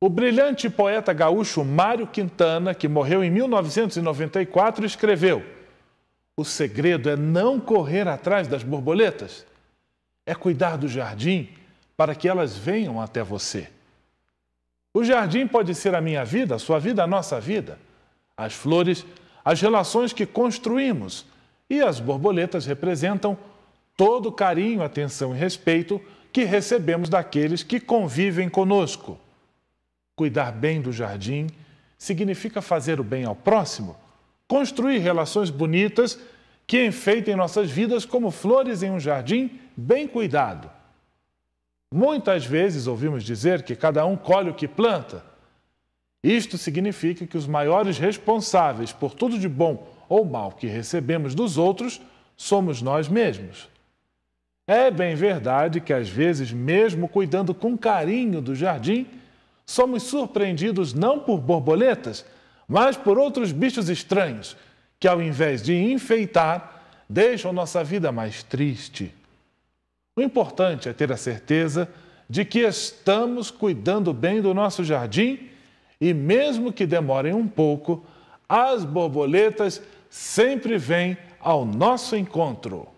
O brilhante poeta gaúcho Mário Quintana, que morreu em 1994, escreveu: O segredo é não correr atrás das borboletas, é cuidar do jardim para que elas venham até você. O jardim pode ser a minha vida, a sua vida, a nossa vida. As flores, as relações que construímos e as borboletas representam todo o carinho, atenção e respeito que recebemos daqueles que convivem conosco. Cuidar bem do jardim significa fazer o bem ao próximo, construir relações bonitas que enfeitem nossas vidas como flores em um jardim bem cuidado. Muitas vezes ouvimos dizer que cada um colhe o que planta. Isto significa que os maiores responsáveis por tudo de bom ou mal que recebemos dos outros somos nós mesmos. É bem verdade que às vezes, mesmo cuidando com carinho do jardim, somos surpreendidos não por borboletas, mas por outros bichos estranhos, que ao invés de enfeitar, deixam nossa vida mais triste. O importante é ter a certeza de que estamos cuidando bem do nosso jardim e, mesmo que demorem um pouco, as borboletas sempre vêm ao nosso encontro.